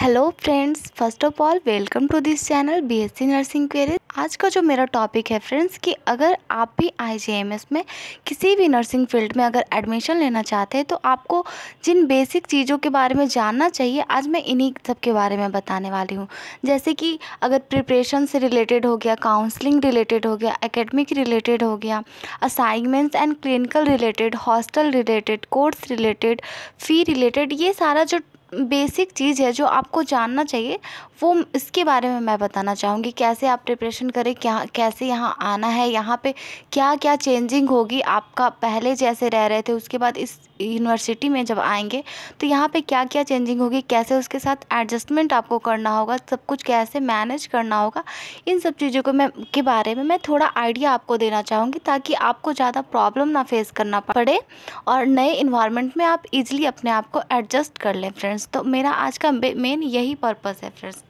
hello friends first of all welcome to this channel BSc nursing query आज का जो मेरा टॉपिक है फ्रेंड्स कि अगर आप भी आईजीएमएस में किसी भी नर्सिंग फील्ड में अगर एडमिशन लेना चाहते हैं तो आपको जिन बेसिक चीज़ों के बारे में जानना चाहिए आज मैं इन्हीं सब के बारे में बताने वाली हूँ जैसे कि अगर प्रिपरेशन से रिलेटेड हो गया काउंसलिंग रिलेटेड हो गया एकेडमिक रिलेटेड हो गया assignments and clinical related hostel related course related fee related ये सारा जो बेसिक चीज़ है जो आपको जानना चाहिए वो इसके बारे में मैं बताना चाहूँगी कैसे आप प्रिपरेशन करें क्या कैसे यहाँ आना है यहाँ पे क्या क्या चेंजिंग होगी आपका पहले जैसे रह रहे थे उसके बाद इस यूनिवर्सिटी में जब आएंगे तो यहाँ पे क्या क्या चेंजिंग होगी कैसे उसके साथ एडजस्टमेंट आपको करना होगा सब कुछ कैसे मैनेज करना होगा इन सब चीज़ों को मैं के बारे में मैं थोड़ा आइडिया आपको देना चाहूँगी ताकि आपको ज़्यादा प्रॉब्लम ना फेस करना पड़े और नए इन्वायरमेंट में आप इजीली अपने आप को एडजस्ट कर लें फ्रेंड्स फ्रेंड्स तो मेरा आज का मेन यही पर्पस है फ्रेंड्स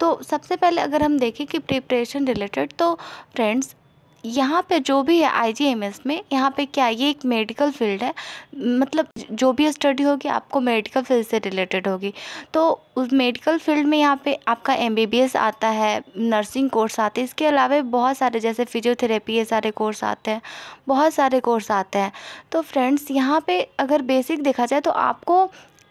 तो सबसे पहले अगर हम देखें कि प्रिपरेशन रिलेटेड तो फ्रेंड्स यहाँ पे जो भी है आईजीएमएस में यहाँ पे क्या ये एक मेडिकल फील्ड है मतलब जो भी स्टडी होगी आपको मेडिकल फील्ड से रिलेटेड होगी तो उस मेडिकल फील्ड में यहाँ पे आपका एमबीबीएस आता है नर्सिंग कोर्स आते हैं इसके अलावा बहुत सारे जैसे फिजियोथेरेपी ये सारे कोर्स आते हैं बहुत सारे कोर्स आते हैं तो फ्रेंड्स यहाँ पर अगर बेसिक देखा जाए तो आपको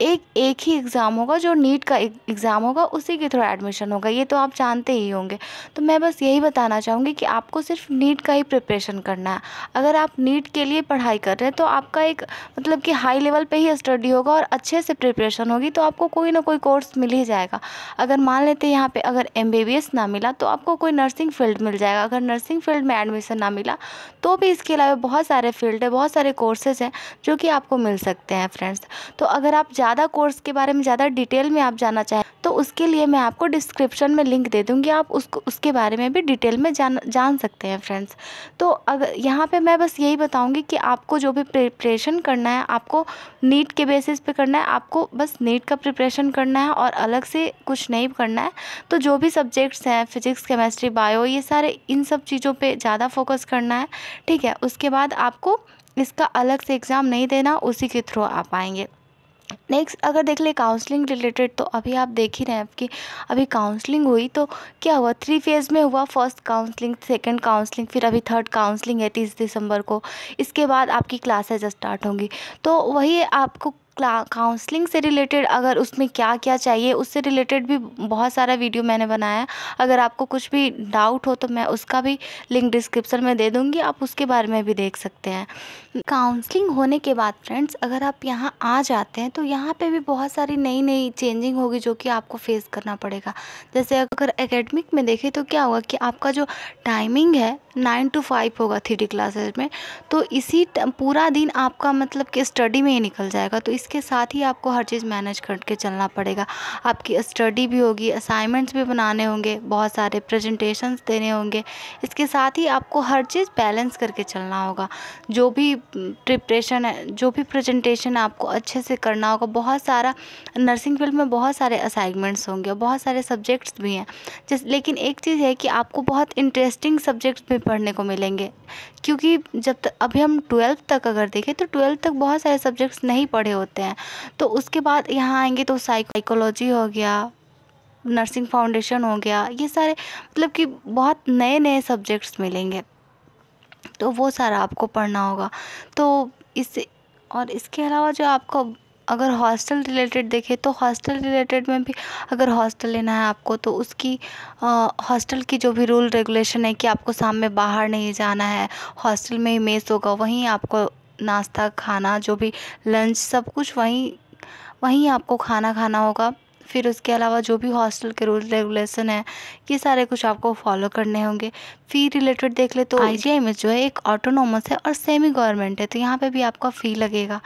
एक एक ही एग्ज़ाम होगा जो नीट का एग्ज़ाम होगा उसी के थ्रू एडमिशन होगा ये तो आप जानते ही होंगे तो मैं बस यही बताना चाहूँगी कि आपको सिर्फ नीट का ही प्रिपरेशन करना है अगर आप नीट के लिए पढ़ाई कर रहे हैं तो आपका एक मतलब कि हाई लेवल पे ही स्टडी होगा और अच्छे से प्रिपरेशन होगी तो आपको कोई ना कोई कोर्स मिल ही जाएगा अगर मान लेते यहाँ पर अगर एम ना मिला तो आपको कोई नर्सिंग फील्ड मिल जाएगा अगर नर्सिंग फील्ड में एडमिशन ना मिला तो भी इसके अलावा बहुत सारे फील्ड है बहुत सारे कोर्सेज हैं जो कि आपको मिल सकते हैं फ्रेंड्स तो अगर आप जा ज़्यादा कोर्स के बारे में ज़्यादा डिटेल में आप जानना चाहें तो उसके लिए मैं आपको डिस्क्रिप्शन में लिंक दे दूँगी आप उसको उसके बारे में भी डिटेल में जान जान सकते हैं फ्रेंड्स तो अगर यहाँ पर मैं बस यही बताऊँगी कि आपको जो भी प्रिपरेशन करना है आपको नीट के बेसिस पे करना है आपको बस नीट का प्रिपरेशन करना है और अलग से कुछ नहीं करना है तो जो भी सब्जेक्ट्स हैं फिजिक्स केमेस्ट्री बायो ये सारे इन सब चीज़ों पर ज़्यादा फोकस करना है ठीक है उसके बाद आपको इसका अलग से एग्ज़ाम नहीं देना उसी के थ्रू आप आएंगे नेक्स्ट अगर देख ले काउंसलिंग रिलेटेड तो अभी आप देख ही रहे हैं कि अभी काउंसलिंग हुई तो क्या हुआ थ्री फेज़ में हुआ फर्स्ट काउंसलिंग सेकंड काउंसलिंग फिर अभी थर्ड काउंसलिंग है तीस दिसंबर को इसके बाद आपकी क्लासेज स्टार्ट होंगी तो वही आपको काउंसलिंग से रिलेटेड अगर उसमें क्या क्या चाहिए उससे रिलेटेड भी बहुत सारा वीडियो मैंने बनाया अगर आपको कुछ भी डाउट हो तो मैं उसका भी लिंक डिस्क्रिप्शन में दे दूँगी आप उसके बारे में भी देख सकते हैं काउंसलिंग होने के बाद फ्रेंड्स अगर आप यहाँ आ जाते हैं तो यहाँ पे भी बहुत सारी नई नई चेंजिंग होगी जो कि आपको फेस करना पड़ेगा जैसे अगर एकेडमिक में देखें तो क्या होगा कि आपका जो टाइमिंग है नाइन टू फाइव होगा थ्री क्लासेस में तो इसी पूरा दिन आपका मतलब कि स्टडी में ही निकल जाएगा तो इसके साथ ही आपको हर चीज़ मैनेज करके चलना पड़ेगा आपकी स्टडी भी होगी असाइनमेंट्स भी बनाने होंगे बहुत सारे प्रेजेंटेशंस देने होंगे इसके साथ ही आपको हर चीज़ बैलेंस करके चलना होगा जो भी प्रिपरेशन है जो भी प्रेजेंटेशन आपको अच्छे से करना होगा बहुत सारा नर्सिंग फील्ड में बहुत सारे असाइनमेंट्स होंगे बहुत सारे सब्जेक्ट्स भी हैं जिस लेकिन एक चीज़ है कि आपको बहुत इंटरेस्टिंग सब्जेक्ट्स भी पढ़ने को मिलेंगे क्योंकि जब तक अभी हम ट्वेल्थ तक अगर देखें तो ट्वेल्थ तक बहुत सारे सब्जेक्ट्स नहीं पढ़े होते हैं तो उसके बाद यहाँ आएंगे तो साइकोलॉजी हो गया नर्सिंग फाउंडेशन हो गया ये सारे मतलब कि बहुत नए नए सब्जेक्ट्स मिलेंगे तो वो सारा आपको पढ़ना होगा तो इससे और इसके अलावा जो आपको अगर हॉस्टल रिलेटेड देखें तो हॉस्टल रिलेटेड में भी अगर हॉस्टल लेना है आपको तो उसकी हॉस्टल की जो भी रूल रेगुलेशन है कि आपको शाम में बाहर नहीं जाना है हॉस्टल में ही मेस होगा वहीं आपको नाश्ता खाना जो भी लंच सब कुछ वहीं वहीं आपको खाना खाना होगा फिर उसके अलावा जो भी हॉस्टल के रूल रेगुलेशन है ये सारे कुछ आपको फॉलो करने होंगे फ़ी रिलेटेड देख ले तो आई में जो है एक ऑटोनोमस है और सेमी गवर्नमेंट है तो यहाँ पे भी आपका फ़ी लगेगा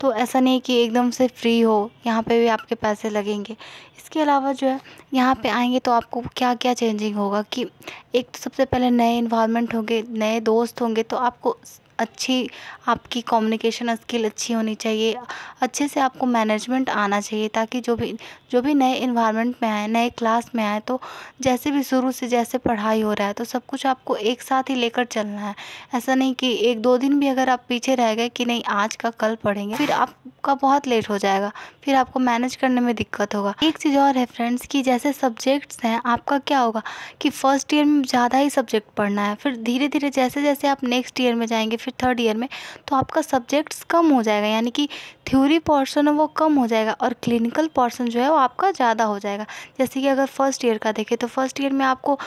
तो ऐसा नहीं कि एकदम से फ्री हो यहाँ पे भी आपके पैसे लगेंगे इसके अलावा जो है यहाँ पे आएंगे तो आपको क्या क्या चेंजिंग होगा कि एक तो सबसे पहले नए इन्वामेंट होंगे नए दोस्त होंगे तो आपको अच्छी आपकी कम्युनिकेशन स्किल अच्छी होनी चाहिए अच्छे से आपको मैनेजमेंट आना चाहिए ताकि जो भी जो भी नए इन्वायरमेंट में आए नए क्लास में आए तो जैसे भी शुरू से जैसे पढ़ाई हो रहा है तो सब कुछ आपको एक साथ ही लेकर चलना है ऐसा नहीं कि एक दो दिन भी अगर आप पीछे रह गए कि नहीं आज का कल पढ़ेंगे फिर आपका बहुत लेट हो जाएगा फिर आपको मैनेज करने में दिक्कत होगा एक चीज़ और है फ्रेंड्स कि जैसे सब्जेक्ट्स हैं आपका क्या होगा कि फ़र्स्ट ईयर में ज़्यादा ही सब्जेक्ट पढ़ना है फिर धीरे धीरे जैसे जैसे आप नेक्स्ट ईयर में जाएंगे फिर थर्ड ईयर में तो आपका सब्जेक्ट्स कम हो जाएगा यानी कि थ्योरी पोर्शन है वो कम हो जाएगा और क्लिनिकल पोर्शन जो है वो आपका ज़्यादा हो जाएगा जैसे कि अगर फर्स्ट ईयर का देखें तो फर्स्ट ईयर में आपको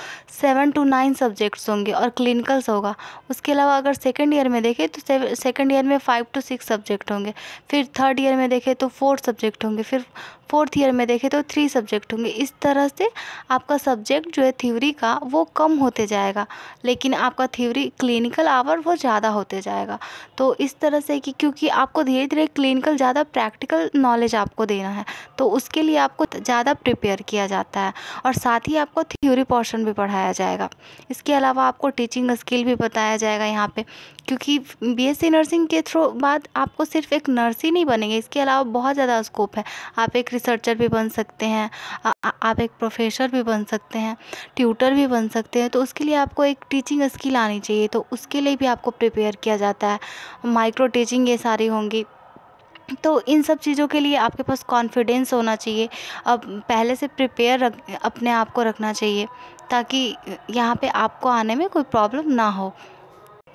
सेवन टू नाइन सब्जेक्ट्स होंगे और क्लिनिकल्स होगा उसके अलावा अगर सेकेंड ईयर में देखें तो सेकेंड ईयर में फ़ाइव टू सिक्स सब्जेक्ट होंगे फिर थर्ड ईयर में देखें तो फोर सब्जेक्ट होंगे फिर फोर्थ ईयर में देखें तो थ्री सब्जेक्ट होंगे इस तरह से आपका सब्जेक्ट जो है थ्योरी का वो कम होते जाएगा लेकिन आपका थ्योरी क्लिनिकल आवर वो ज़्यादा होता होते जाएगा तो इस तरह से कि क्योंकि आपको धीरे धीरे क्लिनिकल ज़्यादा प्रैक्टिकल नॉलेज आपको देना है तो उसके लिए आपको ज़्यादा प्रिपेयर किया जाता है और साथ ही आपको थ्योरी पोर्शन भी पढ़ाया जाएगा इसके अलावा आपको टीचिंग स्किल भी बताया जाएगा यहाँ पर क्योंकि बीएससी नर्सिंग के थ्रू बाद आपको सिर्फ एक नर्स ही नहीं बनेंगे इसके अलावा बहुत ज़्यादा स्कोप है आप एक रिसर्चर भी बन सकते हैं आप एक प्रोफेसर भी बन सकते हैं ट्यूटर भी बन सकते हैं तो उसके लिए आपको एक टीचिंग स्किल आनी चाहिए तो उसके लिए भी आपको प्रिपेयर किया जाता है माइक्रो टीचिंग ये सारी होंगी तो इन सब चीज़ों के लिए आपके पास कॉन्फिडेंस होना चाहिए अब पहले से प्रिपेयर रख अपने आप को रखना चाहिए ताकि यहाँ पे आपको आने में कोई प्रॉब्लम ना हो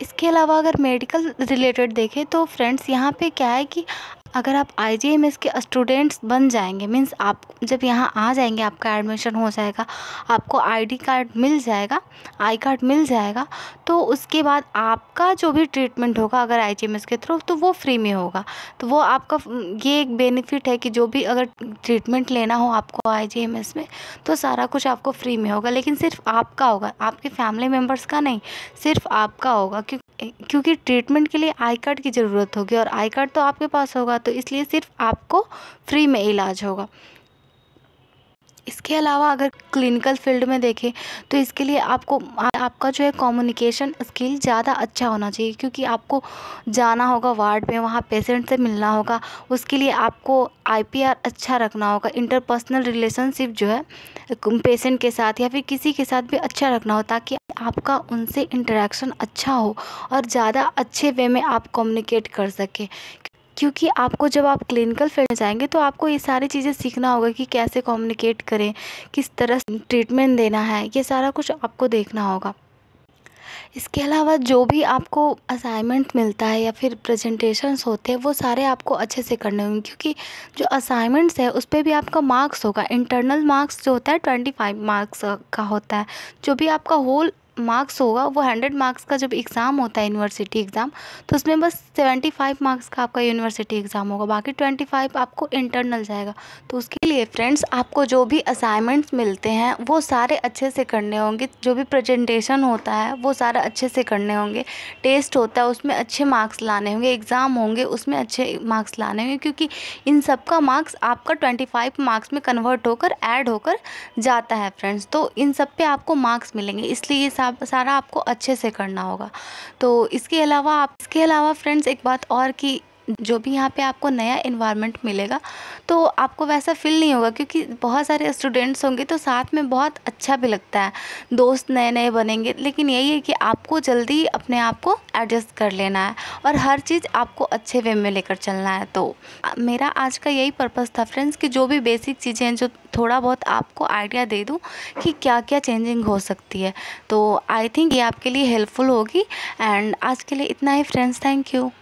इसके अलावा अगर मेडिकल रिलेटेड देखें तो फ्रेंड्स यहाँ पे क्या है कि अगर आप आई जी एम एस के स्टूडेंट्स बन जाएंगे मीन्स आप जब यहाँ आ जाएंगे आपका एडमिशन हो जाएगा आपको आई डी कार्ड मिल जाएगा आई कार्ड मिल जाएगा तो उसके बाद आपका जो भी ट्रीटमेंट होगा अगर आई जी एम एस के थ्रू तो वो फ्री में होगा तो वो आपका ये एक बेनिफिट है कि जो भी अगर ट्रीटमेंट लेना हो आपको आई जी एम एस में तो सारा कुछ आपको फ्री में होगा लेकिन सिर्फ आपका होगा आपके फैमिली मेम्बर्स का नहीं सिर्फ आपका होगा क्योंकि क्योंकि ट्रीटमेंट के लिए आई कार्ड की ज़रूरत होगी और आई कार्ड तो आपके पास होगा तो इसलिए सिर्फ आपको फ्री में इलाज होगा इसके अलावा अगर क्लिनिकल फील्ड में देखें तो इसके लिए आपको आपका जो है कम्युनिकेशन स्किल ज़्यादा अच्छा होना चाहिए क्योंकि आपको जाना होगा वार्ड में वहाँ पेशेंट से मिलना होगा उसके लिए आपको आईपीआर अच्छा रखना होगा इंटरपर्सनल रिलेशनशिप जो है पेशेंट के साथ या फिर किसी के साथ भी अच्छा रखना हो ताकि आपका उनसे इंटरेक्शन अच्छा हो और ज़्यादा अच्छे वे में आप कम्युनिकेट कर सकें क्योंकि आपको जब आप क्लिनिकल फील्ड में जाएंगे तो आपको ये सारी चीज़ें सीखना होगा कि कैसे कम्युनिकेट करें किस तरह ट्रीटमेंट देना है ये सारा कुछ आपको देखना होगा इसके अलावा जो भी आपको असाइनमेंट मिलता है या फिर प्रेजेंटेशंस होते हैं वो सारे आपको अच्छे से करने होंगे क्योंकि जो असाइनमेंट्स है उस पर भी आपका मार्क्स होगा इंटरनल मार्क्स जो होता है ट्वेंटी फाइव मार्क्स का होता है जो भी आपका होल मार्क्स होगा वो हंड्रेड मार्क्स का जब एग्ज़ाम होता है यूनिवर्सिटी एग्ज़ाम तो उसमें बस सेवेंटी फाइव मार्क्स का आपका यूनिवर्सिटी एग्ज़ाम होगा बाकी ट्वेंटी फाइव आपको इंटरनल जाएगा तो उसके लिए फ्रेंड्स आपको जो भी असाइनमेंट्स मिलते हैं वो सारे अच्छे से करने होंगे जो भी प्रजेंटेशन होता है वो सारा अच्छे से करने होंगे टेस्ट होता है उसमें अच्छे मार्क्स लाने होंगे एग्ज़ाम होंगे उसमें अच्छे मार्क्स लाने होंगे क्योंकि इन सब का मार्क्स आपका ट्वेंटी फाइव मार्क्स में कन्वर्ट होकर ऐड होकर जाता है फ्रेंड्स तो इन सब पे आपको मार्क्स मिलेंगे इसलिए ये सारा आपको अच्छे से करना होगा तो इसके अलावा आप इसके अलावा फ्रेंड्स एक बात और कि जो भी यहाँ पे आपको नया इन्वायरमेंट मिलेगा तो आपको वैसा फील नहीं होगा क्योंकि बहुत सारे स्टूडेंट्स होंगे तो साथ में बहुत अच्छा भी लगता है दोस्त नए नए बनेंगे लेकिन यही है कि आपको जल्दी अपने आप को एडजस्ट कर लेना है और हर चीज़ आपको अच्छे वे में लेकर चलना है तो मेरा आज का यही पर्पज़ था फ्रेंड्स कि जो भी बेसिक चीज़ें हैं जो थोड़ा बहुत आपको आइडिया दे दूँ कि क्या क्या चेंजिंग हो सकती है तो आई थिंक ये आपके लिए हेल्पफुल होगी एंड आज के लिए इतना ही फ्रेंड्स थैंक यू